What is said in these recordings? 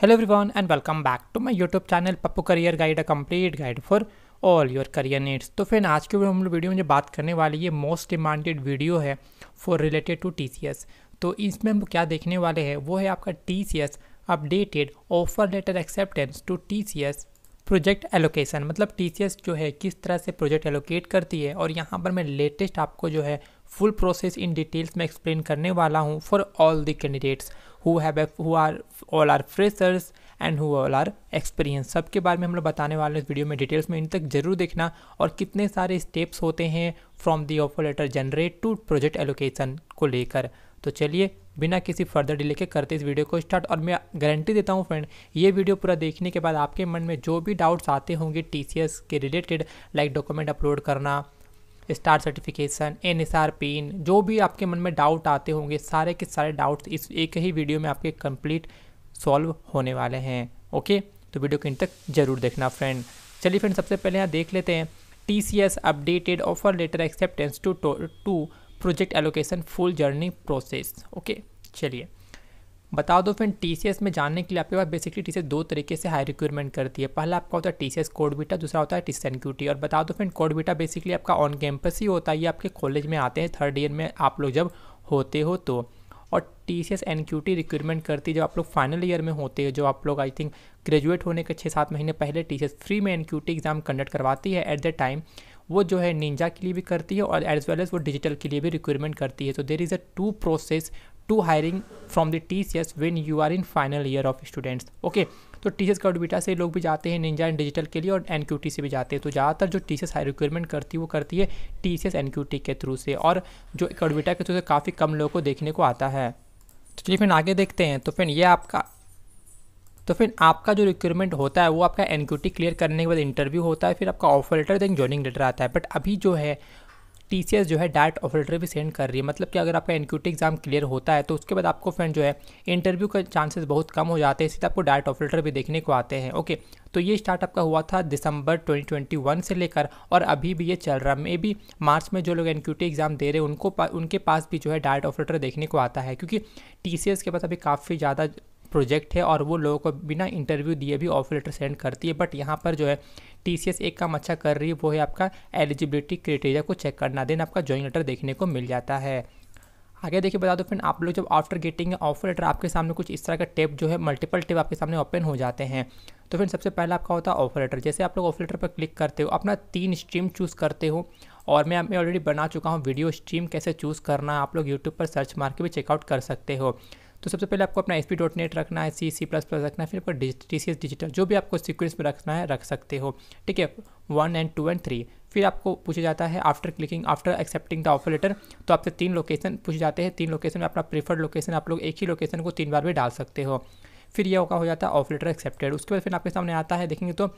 Hello everyone and welcome back to my YouTube channel Pappu career guide a complete guide for all your career needs तो फिर आज के हम लोग video में जो बात करने वाली ये मोस्ट डिमांडेड वीडियो है for related to T C S तो इसमें हम क्या देखने वाले हैं वो है आपका T C S updated offer letter acceptance to T C S project allocation मतलब टी जो है किस तरह से प्रोजेक्ट एलोकेट करती है और यहाँ पर मैं लेटेस्ट आपको जो है फुल प्रोसेस इन डिटेल्स में एक्सप्लेन करने वाला हूँ for all the candidates who have who are all are freshers and who all are experience सब के बारे में हम लोग बताने वाले हैं इस वीडियो में डिटेल्स में इन तक जरूर देखना और कितने सारे स्टेप्स होते हैं from the offer letter generate to project allocation को लेकर तो चलिए बिना किसी फर्दर डिले के करते इस वीडियो को स्टार्ट और मैं गारंटी देता हूँ फ्रेंड ये वीडियो पूरा देखने के बाद आपके मन में जो भी डाउट्स आते होंगे टी के रिलेटेड लाइक डॉक्यूमेंट अपलोड करना star certification N S R pin जो भी आपके मन में डाउट आते होंगे सारे के सारे डाउट्स इस एक ही वीडियो में आपके कंप्लीट सॉल्व होने वाले हैं ओके तो वीडियो को इन तक जरूर देखना फ्रेंड चलिए फ्रेंड सबसे पहले यहाँ देख लेते हैं T C S updated offer letter acceptance to to project allocation full journey process okay चलिए बता दो फिर टी में जानने के लिए आपके पास बेसिकली टी दो तरीके से हाई रिक्वायरमेंट करती है पहला आपका होता है T C S CodeVita दूसरा होता है टी सी टी और बता दो फिर कोड बीटा बेसिकली आपका ऑन कैंपस ही होता है ये आपके कॉलेज में आते हैं थर्ड ईयर में आप लोग जब होते हो तो और T C S N Q T recruitment करती है जब आप लोग फाइनल ईयर में होते हो जो आप लोग आई थिंक ग्रेजुएट होने के छः सात महीने पहले टी सी एस फ्री में N Q T exam conduct करवाती है एट द टाइम वो जो है निंजा के लिए भी करती है और एज वेल एज वो डिजिटल के लिए भी रिक्वायरमेंट करती है so there is a two process to hiring from the T C S when you are in final year of students okay तो टी सी बीटा से लोग भी जाते हैं निंजा एंड डिजिटल के लिए और एन क्यू टी से भी जाते हैं तो ज़्यादातर जो टी सी एस रिक्वायरमेंट करती है वो करती है T C S N Q T के थ्रू से और जो कडबीटा के थ्रू से काफ़ी कम लोगों को देखने को आता है तो चलिए फिर आगे देखते हैं तो फिर ये आपका तो फिर आपका जो रिक्वायरमेंट होता है वो आपका एन क्लियर करने के बाद इंटरव्यू होता है फिर आपका offer letter then joining letter आता है बट अभी जो है टी जो है डायरेक्ट ऑफर लेटर भी सेंड कर रही है मतलब कि अगर आपका एन एग्ज़ाम क्लियर होता है तो उसके बाद आपको फ्रेंड जो है इंटरव्यू का चांसेस बहुत कम हो जाते हैं इसलिए आपको डायरेक्ट ऑफर लेटर भी देखने को आते हैं ओके तो ये स्टार्ट आपका हुआ था दिसंबर 2021 से लेकर और अभी भी ये चल रहा है मे बी मार्च में जो लोग एन एग्ज़ाम दे रहे हैं उनको पा, उनके पास भी जो है डायरेक्ट ऑफर लेटर देखने को आता है क्योंकि टी के पास अभी काफ़ी ज़्यादा प्रोजेक्ट है और वो लोगों को बिना इंटरव्यू दिए भी ऑफर लेटर सेंड करती है बट यहाँ पर जो है टी सी एस एक काम अच्छा कर रही है वो है आपका एलिजिबिलिटी क्राइटेरिया को चेक करना देन आपका ज्वाइन लेटर देखने को मिल जाता है आगे देखिए बता दो फिर आप लोग जब आफ्टर गेटिंग ऑफर लेटर आपके सामने कुछ इस तरह का टेप जो है मल्टीपल टेप आपके सामने ओपन हो जाते हैं तो फिर सबसे पहला आपका होता है ऑफर लेटर जैसे आप लोग ऑफर लेटर पर क्लिक करते हो अपना तीन स्ट्रीम चूज़ करते हो और मैं मैं ऑलरेडी बना चुका हूँ वीडियो स्ट्रीम कैसे चूज़ करना आप लोग यूट्यूब पर सर्च मार के भी चेकआउट कर सकते हो तो सबसे पहले आपको अपना एस पी डॉट नेट रखना है सी सी प्लस प्लस रखना है फिर पर टी सी एस डिजिटल जो भी आपको सिक्वेंस में रखना है रख सकते हो ठीक है one and two and three फिर आपको पूछा जाता है after clicking after accepting the offer letter तो आपसे तीन लोकेशन पूछे जाते हैं तीन लोकेशन में अपना प्रीफर्ड लोकेशन आप लोग एक ही लोकेशन को तीन बार भी डाल सकते हो फिर ये होगा हो जाता है लेटर एक्सेप्टेड उसके बाद फिर आपके सामने आता है देखेंगे तो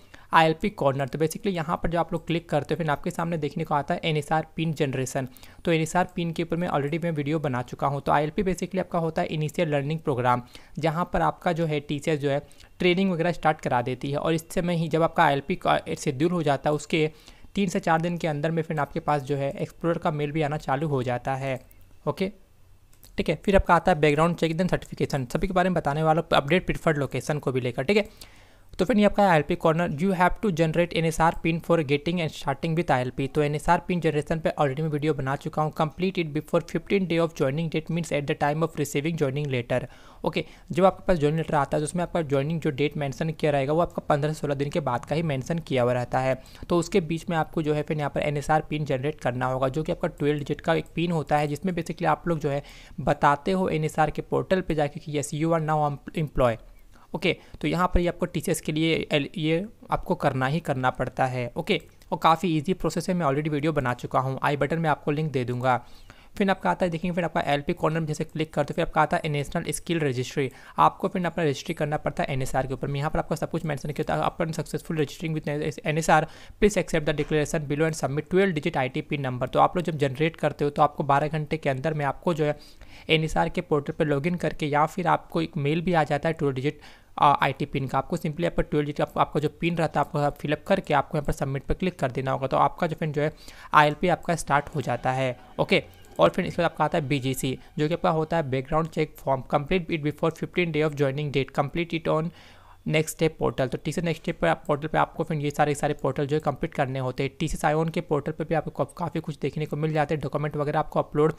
आई कॉर्नर तो बेसिकली यहाँ पर जो आप लोग क्लिक करते हो फिर आपके सामने देखने को आता है एन पिन जनरेशन तो एन पिन के ऊपर मैं ऑलरेडी मैं वीडियो बना चुका हूँ तो आई बेसिकली आपका होता है इनिशियल लर्निंग प्रोग्राम जहाँ पर आपका जो है टीचर जो है ट्रेनिंग वगैरह स्टार्ट करा देती है और इस समय ही जब आपका आई एल पी शेड्यूल हो जाता है उसके तीन से चार दिन के अंदर में फिर आपके पास जो है एक्सप्लोर का मेल भी आना चालू हो जाता है ओके ठीक है फिर आपका आता है बैकग्राउंड चेक देन सर्टिफिकेशन सभी के बारे में बताने वाला अपडेट प्रिफर्ड लोकेशन को भी लेकर ठीक है तो फिर ये आपका I corner you have to generate N S R PIN for getting and starting with I L P तो N S R PIN generation पर ऑलरेडी मैं वीडियो बना चुका हूँ complete it before fifteen day of joining date means at the time of receiving joining letter okay जब आपके पास joining letter आता है तो उसमें आपका ज्वाइनिंग जो डेट मैंसन किया रहेगा वो आपका पंद्रह से सोलह दिन के बाद का ही मैंसन किया हुआ रहता है तो उसके बीच में आपको जो है फिर यहाँ पर N S R PIN generate करना होगा जो कि आपका ट्वेल्व डिजिट का एक पिन होता है जिसमें बेसिकली आप लोग जो है बताते हो एन एस आर के पोर्टल पर जाके कि yes you are now employ okay तो यहाँ पर ये आपको टी के लिए ये आपको करना ही करना पड़ता है ओके और काफ़ी ईजी प्रोसेस है मैं ऑलरेडी वीडियो बना चुका हूँ आई बटन में आपको लिंक दे दूँगा फिर आपका आता है देखेंगे फिर आपका एल पी कॉर्नर जैसे क्लिक करते फिर आपका आता है नेशनल स्किल रजिस्ट्री आपको फिर अपना रजिस्ट्री करना पड़ता है एन एस आर के ऊपर यहाँ पर आपका सब कुछ मेंशन किया था अपन successful registering with N S R please accept the declaration below and submit twelve digit I T P number तो आप लोग जब जनरेट करते हो तो आपको बारह घंटे के अंदर में आपको जो है एन एस आर के पोर्टल पर लॉगिन करके या फिर आपको एक मेल भी आ जाता है twelve digit I T PIN का आपको सिंपली यहाँ पर ट्वेल्व डिजिट आपका जो पिन रहता है आपको फिलअप करके आपको यहाँ पर सबमिट पर क्लिक कर देना होगा तो आपका जो फिर जो है आई आपका स्टार्ट हो जाता है ओके और फिर इसके बाद आपका आता है बीजीसी जो कि आपका होता है background check form complete it before 15 day of joining date complete it on next step portal तो टी नेक्स्ट स्टेप पर आप पोर्टल पे आपको फिर ये सारे सारे पोर्टल जो है कंप्लीट करने होते हैं टी सी के पोर्टल पे भी आपको काफ़ी कुछ देखने को मिल जाते हैं डॉक्यूमेंट वगैरह आपको अपलोड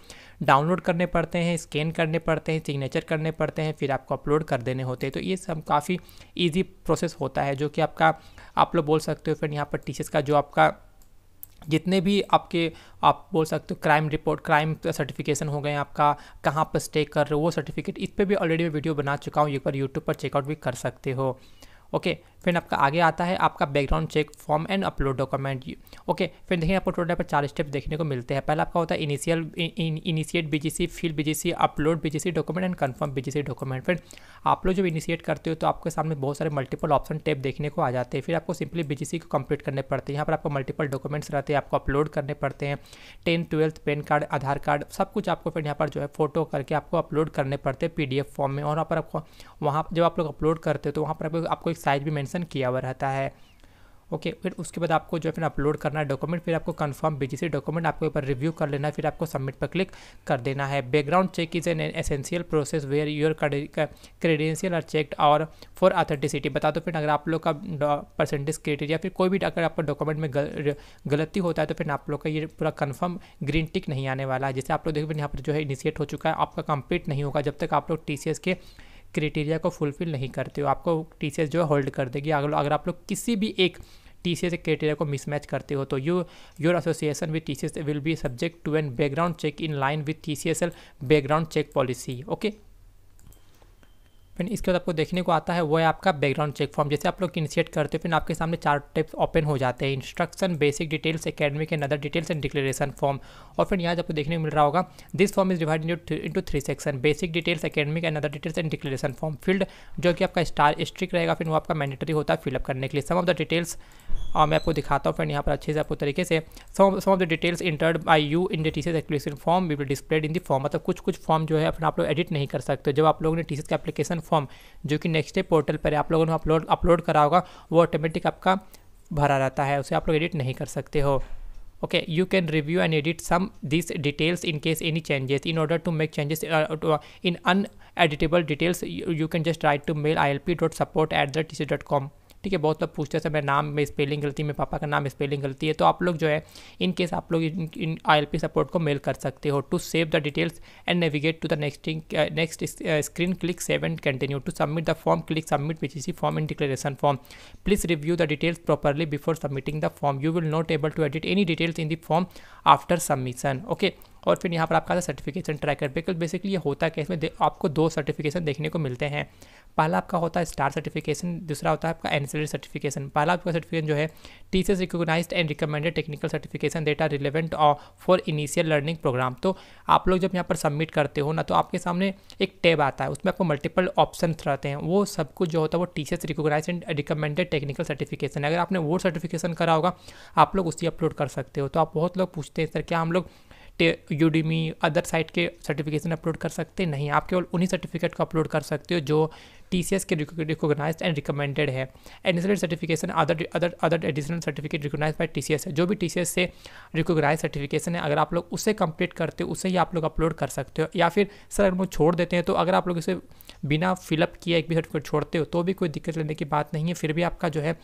डाउनलोड करने पड़ते हैं स्कैन करने पड़ते हैं सिग्नेचर करने पड़ते हैं फिर आपको अपलोड कर देने होते हैं तो ये सब काफ़ी ईजी प्रोसेस होता है जो कि आपका आप लोग बोल सकते हो फिर यहाँ पर टी का जो आपका जितने भी आपके आप बोल सकते हो क्राइम रिपोर्ट क्राइम सर्टिफिकेशन हो गए आपका कहाँ पर स्टे कर रहे हो वो सर्टिफिकेट इस पर भी ऑलरेडी मैं वीडियो बना चुका हूँ एक बार यूट्यूब पर चेकआउट भी कर सकते हो ओके फिर आपका आगे आता है आपका background check form and upload document okay फिर देखिए आपको टोटल पर चार स्टेप देखने को मिलते हैं पहला आपका होता है इनिशियल इनिशिएट बीजीसी जी BGC upload BGC document and confirm BGC document फिर आप लोग जब इनिशिएट करते हो तो आपके सामने बहुत सारे मल्टीपल ऑप्शन टेप देखने को आ जाते हैं फिर आपको सिंपली बीजीसी को कंप्लीट करने पड़ते हैं यहाँ पर आपको मल्टीपल डॉक्यूमेंट्स रहते हैं आपको अपलोड करने पड़ते हैं ten twelfth PAN card Aadhaar card सब कुछ आपको फिर यहाँ पर जो है फोटो करके आपको अपलोड करने पड़ते हैं पी फॉर्म में और वहाँ पर आपको वहाँ जब आप लोग अपलोड करते हो तो वहाँ पर आपको एक साइज भी मेंशन किया हुआ रहता है ओके okay, फिर उसके बाद आपको जो है फिर अपलोड करना है डॉक्यूमेंट फिर आपको कंफर्म बीजीसी डॉक्यूमेंट आपको ऊपर रिव्यू कर लेना है फिर आपको सबमिट पर क्लिक कर देना है background check is an essential process where your credential are checked और फॉर ऑथेंटिसिटी बता दो फिर अगर आप लोग का परसेंटेज क्राइटेरिया फिर कोई भी अगर आपका डॉक्यूमेंट में गलती होता है तो फिर आप लोग का ये पूरा कन्फर्म ग्रीन टिक नहीं आने वाला है जैसे आप लोग देखिए यहाँ पर जो है इनिशिएट हो चुका है आपका कंप्लीट नहीं होगा जब तक आप लोग टी के क्राइटेरिया को फुलफिल नहीं करते हो आपको टी जो है होल्ड कर देगी अगर अगर आप लोग किसी भी एक टी सी एस क्राइटेरिया को मिसमैच करते हो तो you your association with T C S will be subject to an background check in line with T C S L background check policy okay फिर इसके बाद आपको देखने को आता है वो है आपका बैकग्राउंड चेक फॉर्म जैसे आप लोग इनिशिएट करते हो फिर आपके सामने चार टेप्स ओपन हो जाते हैं instruction basic details academic and other details and declaration form और फिर यहाँ आपको देखने को मिल रहा होगा this form is divide into three section basic details academic and other details and declaration form field जो कि आपका स्टार स्ट्रिक रहेगा फिर वो आपका मैंडेटरी होता है फिलअप करने के लिए सम ऑफ द डिटेल्स मैं आपको दिखाता हूँ फिर यहाँ पर अच्छे से आपको तरीके से some of the details entered by you in the T C application form we will displayed in the form मतलब कुछ कुछ फॉर्म जो है फिर आप लोग एडिट नहीं कर सकते जब आप लोगों ने टी सी का एप्लीकेशन फॉर्म जो कि नेक्स्ट डे पोर्टल पर आप लोगों ने अपलोड अपलोड करा होगा वो ऑटोमेटिक आपका भरा रहता है उसे आप लोग एडिट नहीं कर सकते हो okay you can review and edit some this details in case any changes in order to make changes in uneditable details you can just write to mail I L P dot support at the T C dot com ठीक है बहुत लोग पूछते मेरा नाम में spelling गलती मेरे पापा का नाम स्पेलिंग गलती है तो आप लोग जो है इन केस आप लोग इन आई सपोर्ट को मेल कर सकते हो to save the details and navigate to the next next screen click save and continue to submit the form click submit which इसी form in declaration form please review the details properly before submitting the form you will not able to edit any details in the form after submission okay और फिर यहाँ पर आपका आता है certification tracker because basically ये होता है कि इसमें आपको दो सर्टिफिकेशन देखने को मिलते हैं पहला आपका होता है स्टार सर्टिफिकेशन दूसरा होता है आपका एनसेलरी सर्टिफिकेशन पहला आपका सर्टिफिकेशन जो है teachers recognise and recommended technical certification data relevant और फॉर इनिशियल लर्निंग प्रोग्राम तो आप लोग जब यहाँ पर सबमिट करते हो ना तो आपके सामने एक टैब आता है उसमें आपको मल्टीपल ऑप्शन रहते हैं वो सब कुछ जो होता है वो teachers recognise and recommended technical certification अगर आपने वो सर्टिफिकेशन करा होगा आप लोग उसी अपलोड कर सकते हो तो आप बहुत लोग पूछते हैं सर क्या हम लोग यूडीमी अदर साइट के सर्टिफिकेशन अपलोड कर सकते नहीं आप केवल उन्हीं सर्टिफिकेट को अपलोड कर सकते हो जो टी सी एस के रिकोगनाइज एंड रिकमेंडेड है additional certification other other other additional certificate recognise by T C S है जो भी टी सी एस से रिकोगनाइज सर्टिफिकेशन है अगर आप लोग उसे कंप्लीट करते हो उसे ही आप लोग अपलोड कर सकते हो या फिर सर अगर वो छोड़ देते हैं तो अगर आप लोग इसे बिना फिलअप किए एक भी सर्टिफिकेट छोड़ते हो तो भी कोई दिक्कत लेने की बात नहीं है फिर भी आपका जो है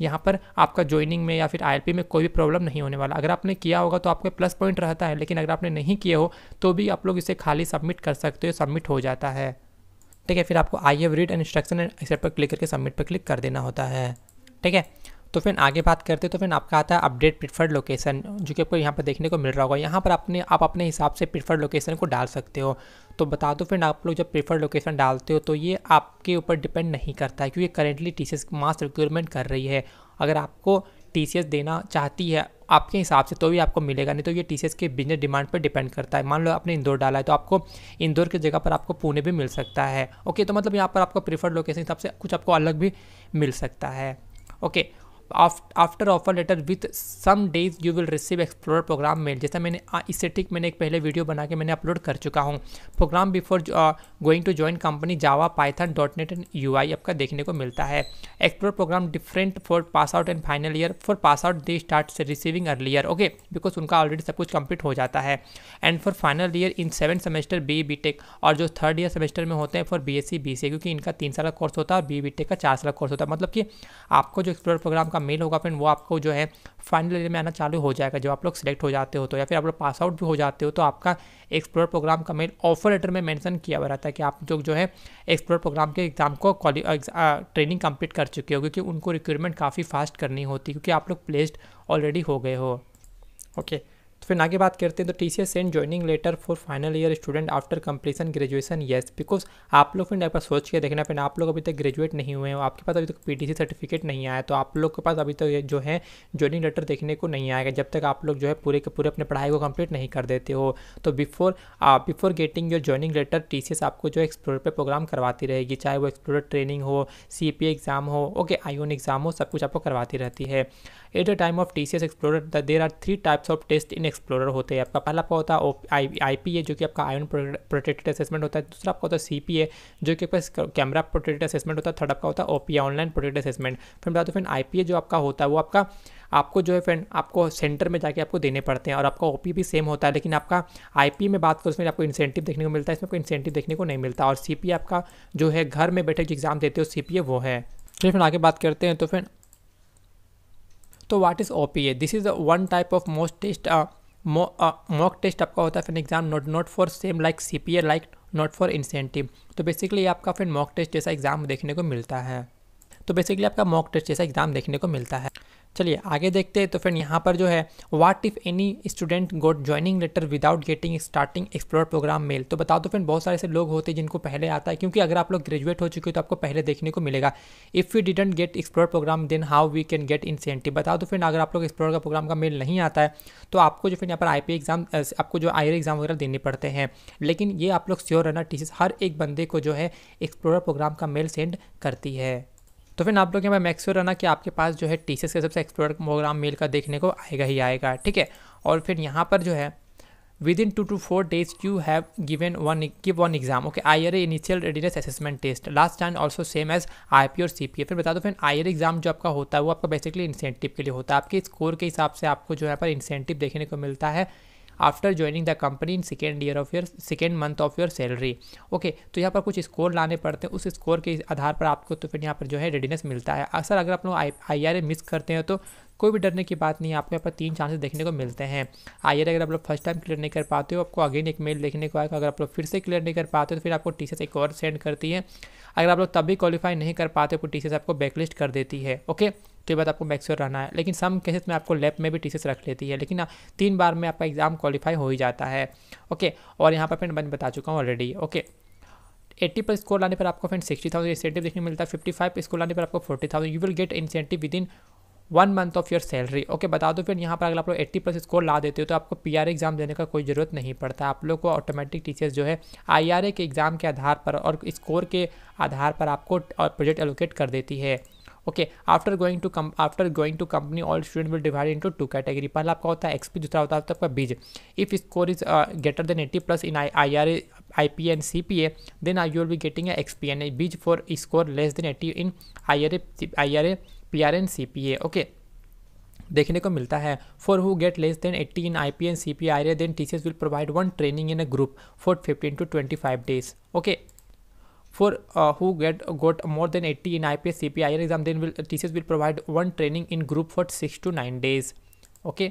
यहाँ पर आपका ज्वाइनिंग में या फिर आई में कोई भी प्रॉब्लम नहीं होने वाला अगर आपने किया होगा तो आपके प्लस पॉइंट रहता है लेकिन अगर आपने नहीं किए हो तो भी आप लोग इसे खाली सबमिट कर सकते हो सबमिट हो जाता है ठीक है फिर आपको I have read and instruction and accept पर क्लिक करके सबमिट पर क्लिक कर देना होता है ठीक है तो फिर आगे बात करते हैं तो फिर आपका आता है अपडेट प्रिफर्ड लोकेशन जो कि आपको यहाँ पर देखने को मिल रहा होगा यहाँ पर अपने आप अपने हिसाब से प्रिफर्ड लोकेशन को डाल सकते हो तो बता दो फिर आप लोग जब प्रिफर्ड लोकेशन डालते हो तो ये आपके ऊपर डिपेंड नहीं करता है क्योंकि करेंटली टी मास रिक्वायरमेंट कर रही है अगर आपको टी देना चाहती है आपके हिसाब से तो भी आपको मिलेगा नहीं तो ये टी के बिजनेस डिमांड पर डिपेंड करता है मान लो आपने इंदौर डाला है तो आपको इंदौर की जगह पर आपको पुणे भी मिल सकता है ओके तो मतलब यहाँ पर आपको प्रीफर्ड लोकेशन हिसाब से कुछ आपको अलग भी मिल सकता है okay okay, after offer letter with some days you will receive explore program mail जैसा मैंने ठीक मैंने एक पहले वीडियो बना के मैंने अपलोड कर चुका हूँ program before going to join company Java Python dot net and U I आपका देखने को मिलता है explore program different for pass out and final year for pass out they start receiving earlier okay because उनका already सब कुछ complete हो जाता है and for final year in seven semester B B Tech और जो थर्ड ईयर सेमेस्टर में होते हैं for B S C B C क्योंकि इनका तीन साल का कोर्स होता है और बी बी टेक का चार साल का कोर्स होता है मतलब कि आपको जो एक्सप्लोर प्रोग्राम का आपका मेल होगा फिर वो आपको जो है फाइनल ईयर में आना चालू हो जाएगा जब आप लोग सिलेक्ट हो जाते हो तो या फिर आप लोग पास आउट भी हो जाते हो तो आपका एक्सप्लोर प्रोग्राम का मेल ऑफर लेटर में मेंशन किया हुआ रहता है कि आप लोग जो है एक्सप्लोर प्रोग्राम के एग्ज़ाम को ट्रेनिंग कंप्लीट uh, uh, कर चुके हो क्योंकि उनको रिक्रूटमेंट काफ़ी फास्ट करनी होती है क्योंकि आप लोग प्लेस्ड ऑलरेडी हो गए हो ओके okay. फिर आगे बात करते हैं तो T C S and joining letter for final year student after completion graduation yes because आप लोग फिर एक सोच के देखना फिर आप लोग अभी तक ग्रेजुएट नहीं हुए हो आपके पास अभी तक पी टी सी सर्टिफिकेट नहीं आया तो आप लोग के पास अभी तक जो है ज्वाइनिंग लेटर देखने को नहीं आएगा जब तक आप लोग जो है पूरे के पूरे अपने पढ़ाई को कंप्लीट नहीं कर देते हो तो before before getting your joining letter T C S आपको जो एक्सप्लोर पर प्रोग्राम करवाती रहेगी चाहे वो एक्सप्लोर ट्रेनिंग हो सी पी एग्ज़ाम हो ओके आईओन एग्ज़ाम हो सब कुछ आपको करवाती रहती है at the time of T C S explorer there are three types of test in explorer होते हैं आपका पहला आपका होता है आई पी ए जो कि आपका आयन प्रोटेक्टेड असेसमेंट होता है दूसरा आपका होता है सी पी ए जो कि आपका कैमरा प्रोटेक्टेड असेसमेंट होता है थर्ड आपका होता है O P online protected assessment फिर बता दो फिर आई पी ए जो आपका होता है वो आपका आपको जो है फ्रेंड आपको सेंटर में जाके आपको देने पड़ते हैं और आपका ओपी भी सेम होता है लेकिन आपका आईपी में बात करो उसमें आपको इंसेंटिव देखने को मिलता है इसमें कोई इंसेंटिव देखने को नहीं मिलता और सीपी आपका जो है घर में बैठे जो एग्ज़ाम देते हो सीपीए वो है फिर फिर आगे बात करते हैं तो फिर तो what is O this is one type of most test mock test आपका होता है फिर exam not not for same like C P A like not for incentive तो बेसिकली आपका फिर मॉक टेस्ट जैसा एग्जाम देखने को मिलता है तो बेसिकली आपका मॉक टेस्ट जैसा एग्जाम देखने को मिलता है चलिए आगे देखते हैं तो फ्रेंड यहाँ पर जो है what if any student got joining letter without getting starting explore program mail तो बता दो फ्रेंड बहुत सारे ऐसे लोग होते हैं जिनको पहले आता है क्योंकि अगर आप लोग ग्रेजुएट हो चुके हो तो आपको पहले देखने को मिलेगा if you didn't get explore program then how we can get incentive बता दो फ्रेंड अगर आप लोग एक्सप्लोर का प्रोग्राम का मेल नहीं आता है तो आपको जो फिर यहाँ पर आई एग्ज़ाम आपको जो आई एग्ज़ाम वगैरह देने पड़ते हैं लेकिन ये आप लोग श्योर रहना टीचर्स हर एक बंदे को जो है एक्सप्लोर प्रोग्राम का मेल सेंड करती है तो फिर आप लोग यहाँ पर मैक्सोर रहना कि आपके पास जो है टी सी के सबसे एक्सप्लोर प्रोग्राम मेल का देखने को आएगा ही आएगा ठीक है और फिर यहाँ पर जो है within two two four days you have given one give one exam okay I R A initial readiness assessment test last time also same as I P और सी पी ए फिर बता दो फिर आई आर एग्जाम जो आपका होता है वो आपका बेसिकली इंसेंटिव के लिए होता है आपके स्कोर के हिसाब से आपको जो है पर इंसेंटिव देखने को मिलता है after joining the company in second year of your second month of your salary okay तो यहाँ पर कुछ स्कोर लाने पड़ते हैं उस स्कोर के आधार पर आपको तो फिर यहाँ पर जो है रेडीनेस मिलता है अक्सर अगर आप लोग आई आर मिस करते हैं तो कोई भी डरने की बात नहीं है आपको यहाँ पर तीन चांसेस देखने को मिलते हैं आई अगर आप लोग फर्स्ट टाइम क्लियर नहीं कर पाते हो आपको अगेन एक मेल देखने को आएगा अगर आप लोग फिर से क्लियर नहीं कर पाते हो तो फिर आपको टी एक और सेंड करती है अगर आप लोग तब भी क्वालिफाई नहीं कर पाते तो टी आपको बैकलिस्ट कर देती है ओके ये बाद आपको मैक्स्योर रहना है लेकिन सम केसेस में आपको लेफ्ट में भी टीसीस रख लेती है लेकिन हाँ, तीन बार में आपका एग्ज़ाम क्वालिफाई हो ही जाता है ओके और यहाँ पर फिर मैं बता चुका हूँ ऑलरेडी ओके एट्टी पर स्कोर लाने पर आपको फ्रेंड सिक्सटी थाउजेंड इंसेंटिव देखने मिलता है फिफ्टी फाइव स्कोर लाने पर आपको forty thousand you will get incentive within one month of your salary okay बता दो फिर यहाँ पर अगर आप लोग एट्टी प्लस स्कोर ला देते हो तो आपको पी आर एग्जाम देने का कोई ज़रूरत नहीं पड़ता आप लोग को ऑटोमेटिक टीचर्स जो है आई आर ए के एग्ज़ाम के आधार पर और स्कोर के आधार पर आपको प्रोजेक्ट एलोकेट कर देती है okay after going to after going to company all student will divide into two category पहला आपका होता है एक्सपी दूसरा होता है आपका B's if score is greater than eighty plus in I I R I P and C P A then I you'll be getting X P and B's for score less than eighty in I R A I R A P R and C P A okay देखने को मिलता है for who get less than eighty in I P and C P I R A then teachers will provide one training in a group for fifteen to twenty five days okay for uh, who get got more than 80 in IPS CPIR exam then will TCS will provide one training in group for 6 to 9 days okay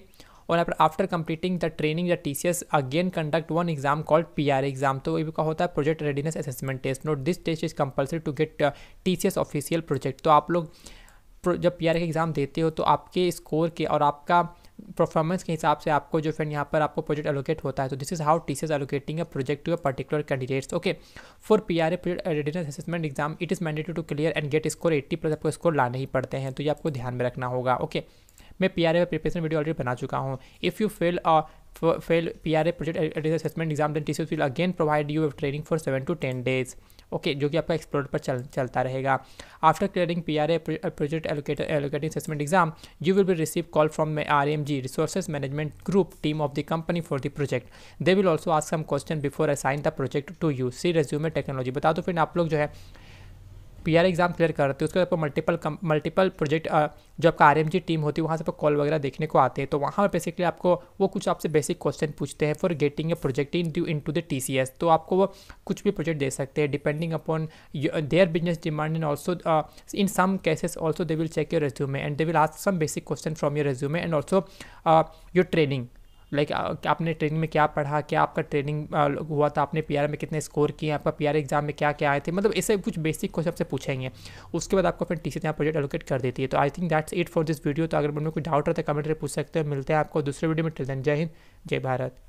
और after completing the training the T C S again conduct one exam called P R exam तो ये भी होता है project readiness assessment test note this test is compulsory to get T C S official project तो आप लोग जब P R exam देते हो तो आपके स्कोर के और आपका परफॉर्मेंस के हिसाब से आपको जो फ्रेंड यहाँ पर आपको प्रोजेक्ट एलोकेट होता है तो this is how T C's allocating a project to a particular candidates okay for P R A project assessment exam it is mandatory to clear and get score eighty plus आपको स्कोर लाने ही पड़ते हैं तो ये आपको ध्यान में रखना होगा ओके मैं P R A preparation video already बना चुका हूँ if you fail fail P R A project assessment exam then T C will again provide you training for seven to ten days okay जो कि आपका explore पर चल चलता रहेगा after clearing P R A project allocate allocating assessment exam you will be receive call from R M G resources management group team of the company for the project they will also ask some question before assign the project to you see resume technology बता दो फिर आप लोग जो है P R exam clear करते हैं उसके बाद मल्टीपल मल्टीपल प्रोजेक्ट जो आपका जी टीम होती है वहाँ से आपको कॉल वगैरह देखने को आते हैं तो वहाँ पर बेसिकली आपको वो कुछ आपसे बेसिक क्वेश्चन पूछते हैं for getting a project into into the T C S तो आपको वो कुछ भी प्रोजेक्ट दे सकते हैं depending upon their business demand and also in some cases also they will check your resume and they will ask some basic question from your resume and also your training like uh, आपने training में क्या पढ़ा क्या आपका training uh, हुआ था आपने P में कितने स्कोर किए आपका पी एग्जाम में क्या क्या आए थे मतलब ऐसे कुछ बेसिक क्वेश्चन आपसे पूछेंगे उसके बाद आपको फिर टीचर यहाँ प्रोजेक्ट एलोकेट कर देती है तो I think that's it for this video तो अगर उनमें कोई डाउट रहता है कमेंट में पूछ सकते हो मिलते हैं आपको दूसरे वीडियो में टिल जय हिंद जय भारत